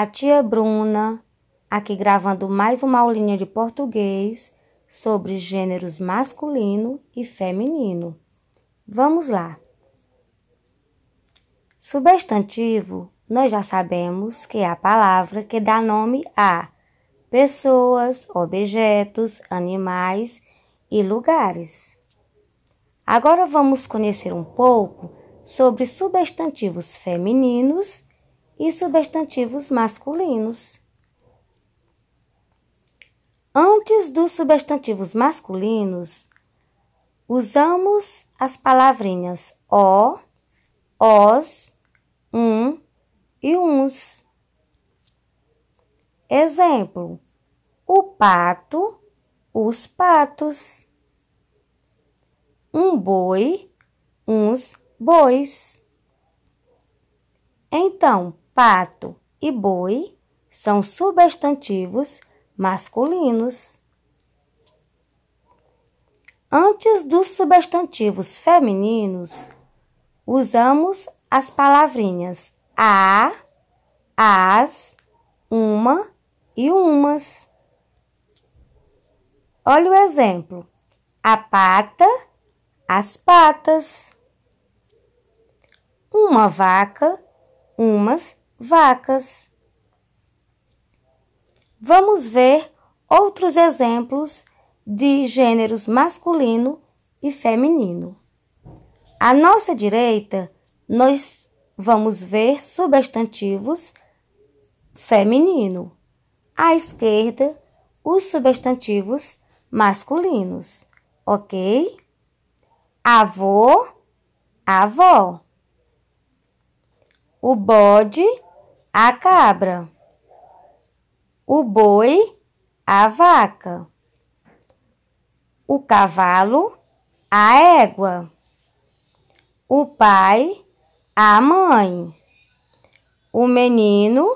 a tia Bruna, aqui gravando mais uma aulinha de português sobre gêneros masculino e feminino. Vamos lá! Substantivo, nós já sabemos que é a palavra que dá nome a pessoas, objetos, animais e lugares. Agora vamos conhecer um pouco sobre substantivos femininos e substantivos masculinos. Antes dos substantivos masculinos, usamos as palavrinhas o, os, um e uns. Exemplo: o pato, os patos. Um boi, uns bois. Então, pato e boi são substantivos masculinos. Antes dos substantivos femininos, usamos as palavrinhas a, as, uma e umas. Olha o exemplo: a pata, as patas. Uma vaca umas vacas. Vamos ver outros exemplos de gêneros masculino e feminino. À nossa direita, nós vamos ver substantivos feminino. À esquerda, os substantivos masculinos, ok? Avô, avó o bode, a cabra, o boi, a vaca, o cavalo, a égua, o pai, a mãe, o menino,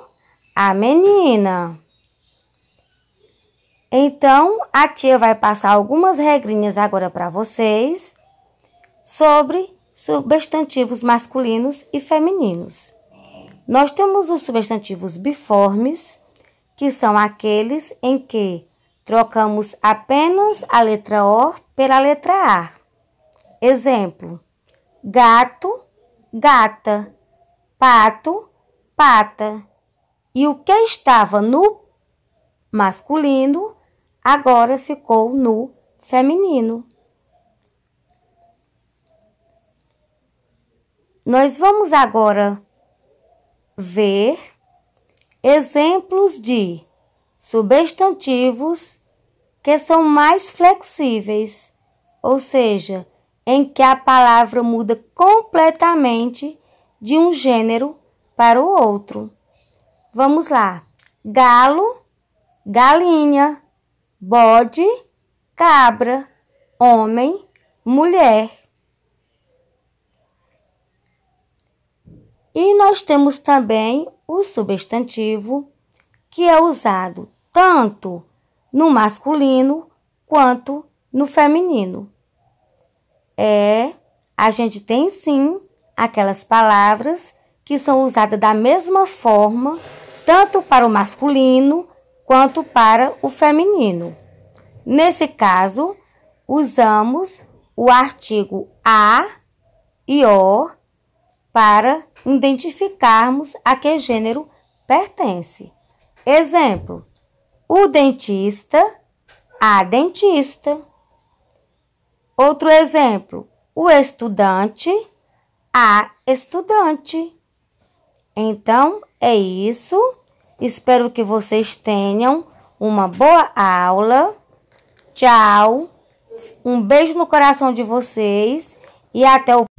a menina. Então, a tia vai passar algumas regrinhas agora para vocês sobre substantivos masculinos e femininos. Nós temos os substantivos biformes, que são aqueles em que trocamos apenas a letra O pela letra A. Exemplo: gato, gata, pato, pata. E o que estava no masculino agora ficou no feminino. Nós vamos agora ver exemplos de substantivos que são mais flexíveis, ou seja, em que a palavra muda completamente de um gênero para o outro. Vamos lá: galo, galinha, bode, cabra, homem, mulher. E nós temos também o substantivo, que é usado tanto no masculino quanto no feminino. É, a gente tem sim aquelas palavras que são usadas da mesma forma, tanto para o masculino quanto para o feminino. Nesse caso, usamos o artigo a e o para identificarmos a que gênero pertence. Exemplo: o dentista, a dentista. Outro exemplo: o estudante, a estudante. Então é isso. Espero que vocês tenham uma boa aula. Tchau. Um beijo no coração de vocês e até o